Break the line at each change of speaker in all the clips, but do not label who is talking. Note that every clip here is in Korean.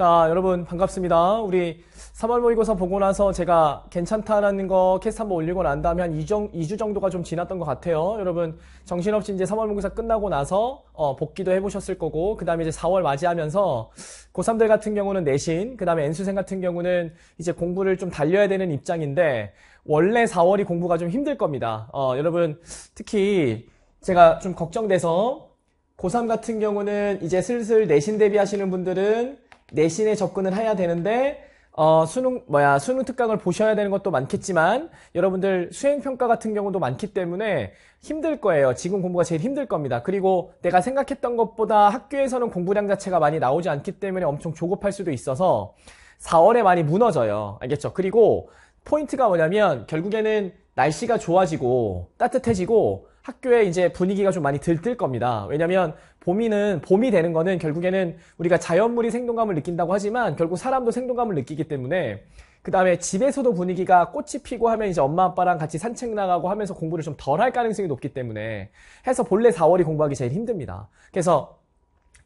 자, 여러분 반갑습니다. 우리 3월 모의고사 보고 나서 제가 괜찮다라는 거 캐스트 한 번 올리고 난 다음에 한 2정, 2주 정도가 좀 지났던 것 같아요. 여러분 정신없이 이제 3월 모의고사 끝나고 나서 어, 복귀도 해보셨을 거고 그 다음에 이제 4월 맞이하면서 고3들 같은 경우는 내신 그 다음에 N수생 같은 경우는 이제 공부를 좀 달려야 되는 입장인데 원래 4월이 공부가 좀 힘들 겁니다. 어, 여러분 특히 제가 좀 걱정돼서 고3 같은 경우는 이제 슬슬 내신 대비하시는 분들은 내신에 접근을 해야 되는데 어, 수능 뭐야 수능 특강을 보셔야 되는 것도 많겠지만 여러분들 수행 평가 같은 경우도 많기 때문에 힘들 거예요. 지금 공부가 제일 힘들 겁니다. 그리고 내가 생각했던 것보다 학교에서는 공부량 자체가 많이 나오지 않기 때문에 엄청 조급할 수도 있어서 4월에 많이 무너져요. 알겠죠? 그리고 포인트가 뭐냐면 결국에는 날씨가 좋아지고 따뜻해지고 학교에 이제 분위기가 좀 많이 들뜰 겁니다. 왜냐면 봄이는 봄이 되는 거는 결국에는 우리가 자연물이 생동감을 느낀다고 하지만 결국 사람도 생동감을 느끼기 때문에 그 다음에 집에서도 분위기가 꽃이 피고 하면 이제 엄마 아빠랑 같이 산책 나가고 하면서 공부를 좀 덜 할 가능성이 높기 때문에 해서 본래 4월이 공부하기 제일 힘듭니다. 그래서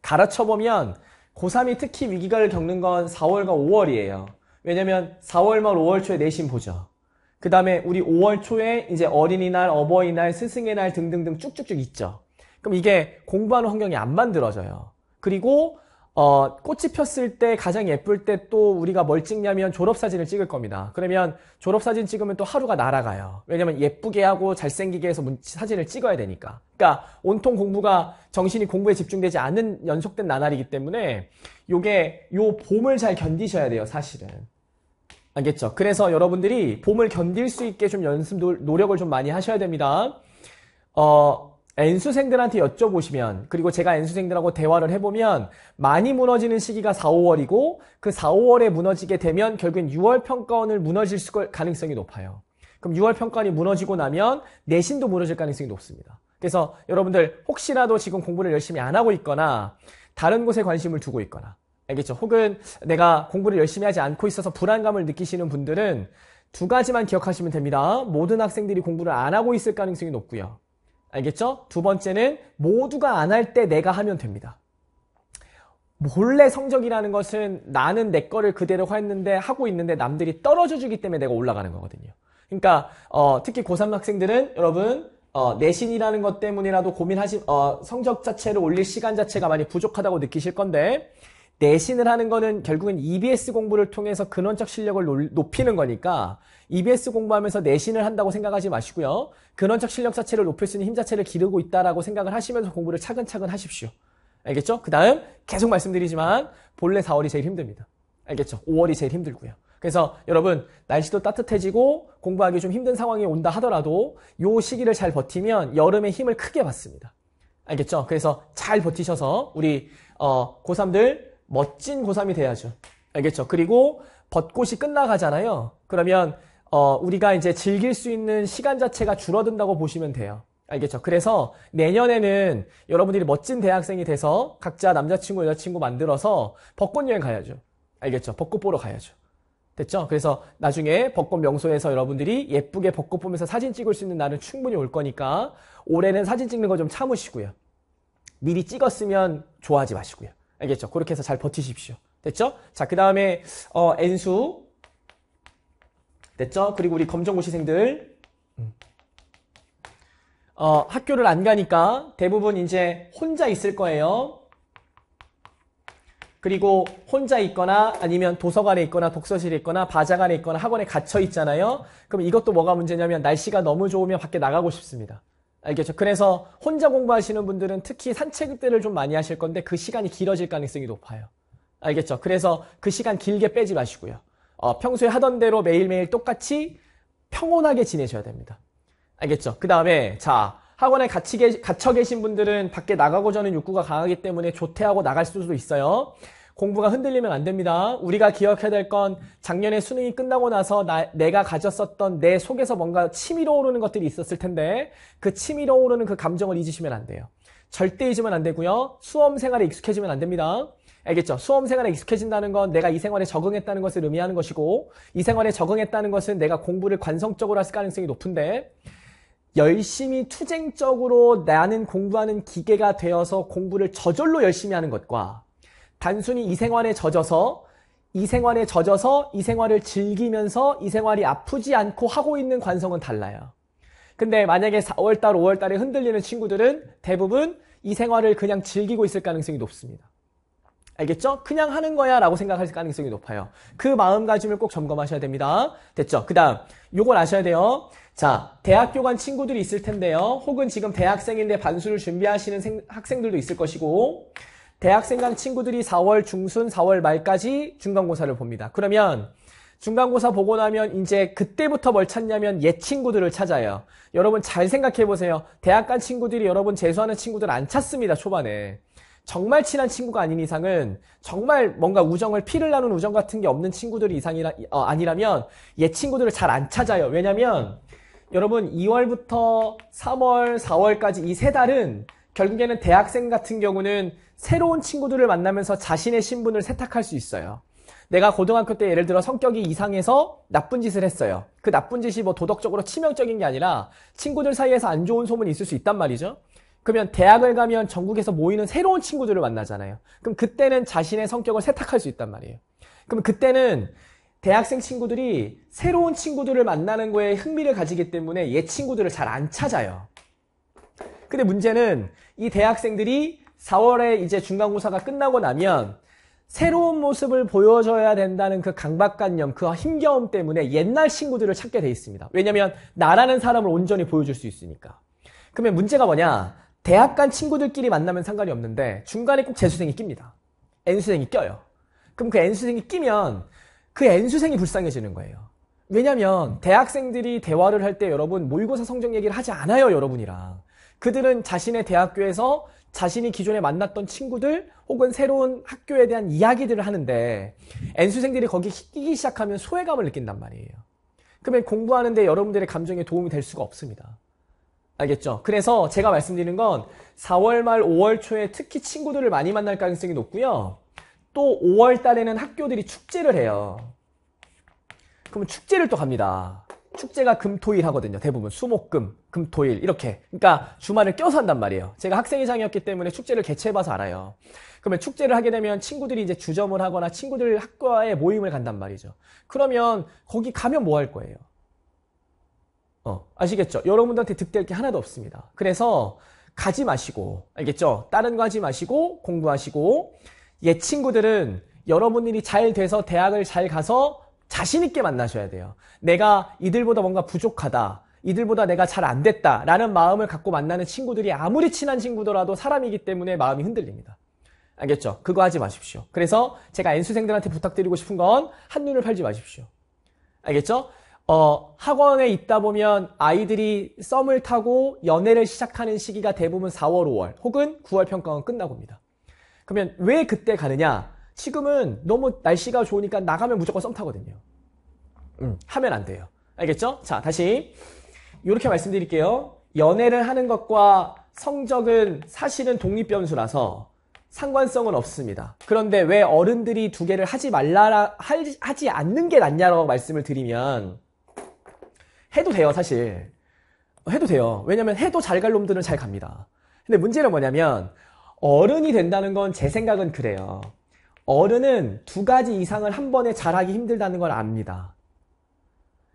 가르쳐보면 고3이 특히 위기를 겪는 건 4월과 5월이에요. 왜냐면 4월 말 5월 초에 내신 보죠. 그 다음에 우리 5월 초에 이제 어린이날, 어버이날, 스승의 날 등등등 쭉쭉쭉 있죠. 그럼 이게 공부하는 환경이 안 만들어져요. 그리고 어, 꽃이 폈을 때 가장 예쁠 때 또 우리가 뭘 찍냐면 졸업사진을 찍을 겁니다. 그러면 졸업사진 찍으면 또 하루가 날아가요. 왜냐면 예쁘게 하고 잘생기게 해서 사진을 찍어야 되니까. 그러니까 온통 공부가 정신이 공부에 집중되지 않은 연속된 나날이기 때문에 요게 요 봄을 잘 견디셔야 돼요, 사실은. 알겠죠? 그래서 여러분들이 봄을 견딜 수 있게 좀 연습 노력을 좀 많이 하셔야 됩니다. 어, N수생들한테 여쭤보시면 그리고 제가 N수생들하고 대화를 해보면 많이 무너지는 시기가 4, 5월이고 그 4, 5월에 무너지게 되면 결국엔 6월 평가원을 무너질 가능성이 높아요. 그럼 6월 평가원이 무너지고 나면 내신도 무너질 가능성이 높습니다. 그래서 여러분들 혹시라도 지금 공부를 열심히 안 하고 있거나 다른 곳에 관심을 두고 있거나 알겠죠? 혹은 내가 공부를 열심히 하지 않고 있어서 불안감을 느끼시는 분들은 두 가지만 기억하시면 됩니다. 모든 학생들이 공부를 안 하고 있을 가능성이 높고요. 알겠죠? 두 번째는 모두가 안 할 때 내가 하면 됩니다. 몰래 성적이라는 것은 나는 내 거를 그대로 했는데 하고 있는데 남들이 떨어져 주기 때문에 내가 올라가는 거거든요. 그러니까 어, 특히 고3 학생들은 여러분 어, 내신이라는 것 때문이라도 고민하시 어, 성적 자체를 올릴 시간 자체가 많이 부족하다고 느끼실 건데 내신을 하는 거는 결국은 EBS 공부를 통해서 근원적 실력을 높이는 거니까 EBS 공부하면서 내신을 한다고 생각하지 마시고요. 근원적 실력 자체를 높일 수 있는 힘 자체를 기르고 있다라고 생각을 하시면서 공부를 차근차근 하십시오. 알겠죠? 그 다음 계속 말씀드리지만 본래 4월이 제일 힘듭니다. 알겠죠? 5월이 제일 힘들고요. 그래서 여러분 날씨도 따뜻해지고 공부하기 좀 힘든 상황이 온다 하더라도 요 시기를 잘 버티면 여름에 힘을 크게 받습니다. 알겠죠? 그래서 잘 버티셔서 우리 어, 고3들 멋진 고3이 돼야죠. 알겠죠? 그리고 벚꽃이 끝나가잖아요. 그러면 어, 우리가 이제 즐길 수 있는 시간 자체가 줄어든다고 보시면 돼요. 알겠죠? 그래서 내년에는 여러분들이 멋진 대학생이 돼서 각자 남자친구, 여자친구 만들어서 벚꽃 여행 가야죠. 알겠죠? 벚꽃 보러 가야죠. 됐죠? 그래서 나중에 벚꽃 명소에서 여러분들이 예쁘게 벚꽃 보면서 사진 찍을 수 있는 날은 충분히 올 거니까 올해는 사진 찍는 거 좀 참으시고요. 미리 찍었으면 좋아하지 마시고요. 알겠죠? 그렇게 해서 잘 버티십시오. 됐죠? 자, 그 다음에 어, N수 됐죠? 그리고 우리 검정고시생들 음. 어, 학교를 안 가니까 대부분 이제 혼자 있을 거예요. 그리고 혼자 있거나 아니면 도서관에 있거나 독서실에 있거나 바자관에 있거나 학원에 갇혀 있잖아요. 그럼 이것도 뭐가 문제냐면 날씨가 너무 좋으면 밖에 나가고 싶습니다. 알겠죠? 그래서 혼자 공부하시는 분들은 특히 산책들을 좀 많이 하실 건데 그 시간이 길어질 가능성이 높아요. 알겠죠? 그래서 그 시간 길게 빼지 마시고요. 어, 평소에 하던 대로 매일매일 똑같이 평온하게 지내셔야 됩니다. 알겠죠? 그 다음에 자 학원에 같이 계, 갇혀 계신 분들은 밖에 나가고자 하는 욕구가 강하기 때문에 조퇴하고 나갈 수도 있어요. 공부가 흔들리면 안 됩니다. 우리가 기억해야 될 건 작년에 수능이 끝나고 나서 나, 내가 가졌었던 내 속에서 뭔가 치밀어 오르는 것들이 있었을 텐데 그 치밀어 오르는 그 감정을 잊으시면 안 돼요. 절대 잊으면 안 되고요. 수험 생활에 익숙해지면 안 됩니다. 알겠죠? 수험 생활에 익숙해진다는 건 내가 이 생활에 적응했다는 것을 의미하는 것이고 이 생활에 적응했다는 것은 내가 공부를 관성적으로 할 가능성이 높은데 열심히 투쟁적으로 나는 공부하는 기계가 되어서 공부를 저절로 열심히 하는 것과 단순히 이 생활에 젖어서 이 생활에 젖어서 이 생활을 즐기면서 이 생활이 아프지 않고 하고 있는 관성은 달라요. 근데 만약에 4월달, 5월달에 흔들리는 친구들은 대부분 이 생활을 그냥 즐기고 있을 가능성이 높습니다. 알겠죠? 그냥 하는 거야 라고 생각할 가능성이 높아요. 그 마음가짐을 꼭 점검하셔야 됩니다. 됐죠? 그 다음 요걸 아셔야 돼요. 자, 대학교 간 친구들이 있을 텐데요. 혹은 지금 대학생인데 반수를 준비하시는 생, 학생들도 있을 것이고 대학생 간 친구들이 4월 중순, 4월 말까지 중간고사를 봅니다. 그러면 중간고사 보고 나면 이제 그때부터 뭘 찾냐면 옛 친구들을 찾아요. 여러분 잘 생각해 보세요. 대학 간 친구들이 여러분 재수하는 친구들 안 찾습니다. 초반에. 정말 친한 친구가 아닌 이상은 정말 뭔가 우정을 피를 나눈 우정 같은 게 없는 친구들이 이상이라 어, 아니라면 얘 친구들을 잘 안 찾아요. 왜냐면 여러분 2월부터 3월, 4월까지 이 세 달은 결국에는 대학생 같은 경우는 새로운 친구들을 만나면서 자신의 신분을 세탁할 수 있어요. 내가 고등학교 때 예를 들어 성격이 이상해서 나쁜 짓을 했어요. 그 나쁜 짓이 뭐 도덕적으로 치명적인 게 아니라 친구들 사이에서 안 좋은 소문이 있을 수 있단 말이죠. 그러면 대학을 가면 전국에서 모이는 새로운 친구들을 만나잖아요. 그럼 그때는 자신의 성격을 세탁할 수 있단 말이에요. 그럼 그때는 대학생 친구들이 새로운 친구들을 만나는 거에 흥미를 가지기 때문에 옛 친구들을 잘 안 찾아요. 근데 문제는 이 대학생들이 4월에 이제 중간고사가 끝나고 나면 새로운 모습을 보여줘야 된다는 그 강박관념, 그 힘겨움 때문에 옛날 친구들을 찾게 돼 있습니다. 왜냐면 나라는 사람을 온전히 보여줄 수 있으니까. 그러면 문제가 뭐냐? 대학 간 친구들끼리 만나면 상관이 없는데 중간에 꼭 재수생이 낍니다. N수생이 껴요. 그럼 그 N수생이 끼면 그 N수생이 불쌍해지는 거예요. 왜냐면 대학생들이 대화를 할 때 여러분 모의고사 성적 얘기를 하지 않아요, 여러분이랑. 그들은 자신의 대학교에서 자신이 기존에 만났던 친구들 혹은 새로운 학교에 대한 이야기들을 하는데 N수생들이 거기 끼기 시작하면 소외감을 느낀단 말이에요. 그러면 공부하는데 여러분들의 감정에 도움이 될 수가 없습니다. 알겠죠? 그래서 제가 말씀드리는 건 4월 말 5월 초에 특히 친구들을 많이 만날 가능성이 높고요. 또 5월 달에는 학교들이 축제를 해요. 그러면 축제를 또 갑니다. 축제가 금토일 하거든요. 대부분 수목금, 금토일 이렇게. 그러니까 주말을 껴서 한단 말이에요. 제가 학생회장이었기 때문에 축제를 개최해봐서 알아요. 그러면 축제를 하게 되면 친구들이 이제 주점을 하거나 친구들 학과에 모임을 간단 말이죠. 그러면 거기 가면 뭐 할 거예요? 어, 아시겠죠? 여러분들한테 득될 게 하나도 없습니다. 그래서 가지 마시고, 알겠죠? 다른 거 하지 마시고, 공부하시고, 얘 친구들은 여러분들이 잘 돼서 대학을 잘 가서 자신있게 만나셔야 돼요. 내가 이들보다 뭔가 부족하다. 이들보다 내가 잘 안 됐다. 라는 마음을 갖고 만나는 친구들이 아무리 친한 친구더라도 사람이기 때문에 마음이 흔들립니다. 알겠죠? 그거 하지 마십시오. 그래서 제가 N수생들한테 부탁드리고 싶은 건 한눈을 팔지 마십시오. 알겠죠? 어, 학원에 있다 보면 아이들이 썸을 타고 연애를 시작하는 시기가 대부분 4월, 5월 혹은 9월 평가원 끝나고 옵니다. 그러면 왜 그때 가느냐? 지금은 너무 날씨가 좋으니까 나가면 무조건 썸 타거든요. 음, 하면 안 돼요. 알겠죠? 자, 다시 이렇게 말씀드릴게요. 연애를 하는 것과 성적은 사실은 독립변수라서 상관성은 없습니다. 그런데 왜 어른들이 두 개를 하지 말라 하지 않는 게 낫냐라고 말씀을 드리면 해도 돼요, 사실. 해도 돼요. 왜냐면 해도 잘 갈 놈들은 잘 갑니다. 근데 문제는 뭐냐면 어른이 된다는 건 제 생각은 그래요. 어른은 두 가지 이상을 한 번에 잘하기 힘들다는 걸 압니다.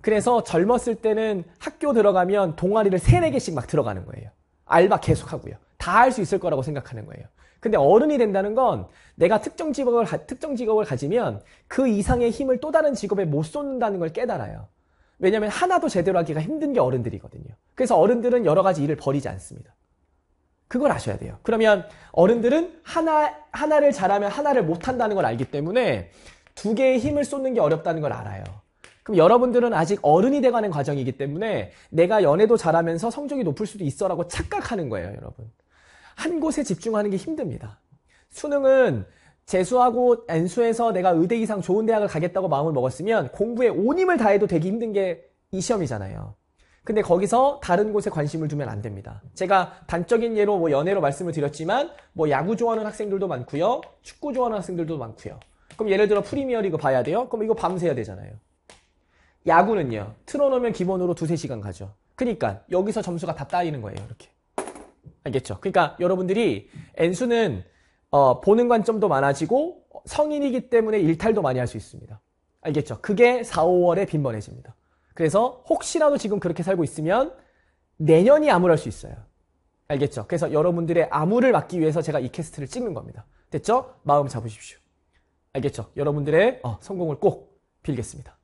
그래서 젊었을 때는 학교 들어가면 동아리를 세네 개씩 막 들어가는 거예요. 알바 계속 하고요. 다 할 수 있을 거라고 생각하는 거예요. 근데 어른이 된다는 건 내가 특정 직업을, 특정 직업을 가지면 그 이상의 힘을 또 다른 직업에 못 쏟는다는 걸 깨달아요. 왜냐면 하나도 제대로 하기가 힘든 게 어른들이거든요. 그래서 어른들은 여러 가지 일을 버리지 않습니다. 그걸 아셔야 돼요. 그러면 어른들은 하나, 하나를 잘하면 하나를 못한다는 걸 알기 때문에 두 개의 힘을 쏟는 게 어렵다는 걸 알아요. 그럼 여러분들은 아직 어른이 돼가는 과정이기 때문에 내가 연애도 잘하면서 성적이 높을 수도 있어라고 착각하는 거예요, 여러분. 한 곳에 집중하는 게 힘듭니다. 수능은 재수하고 N수에서 내가 의대 이상 좋은 대학을 가겠다고 마음을 먹었으면 공부에 온 힘을 다해도 되기 힘든 게 이 시험이잖아요. 근데 거기서 다른 곳에 관심을 두면 안 됩니다. 제가 단적인 예로 뭐 연애로 말씀을 드렸지만 뭐 야구 좋아하는 학생들도 많고요. 축구 좋아하는 학생들도 많고요. 그럼 예를 들어 프리미어리그 봐야 돼요? 그럼 이거 밤새야 되잖아요. 야구는요. 틀어놓으면 기본으로 두세 시간 가죠. 그러니까 여기서 점수가 다 따이는 거예요. 이렇게. 알겠죠? 그러니까 여러분들이 N수는 어, 보는 관점도 많아지고 성인이기 때문에 일탈도 많이 할 수 있습니다. 알겠죠? 그게 4, 5월에 빈번해집니다. 그래서 혹시라도 지금 그렇게 살고 있으면 내년이 암울할 수 있어요. 알겠죠? 그래서 여러분들의 암울을 막기 위해서 제가 이 캐스트를 찍는 겁니다. 됐죠? 마음 잡으십시오. 알겠죠? 여러분들의 어, 성공을 꼭 빌겠습니다.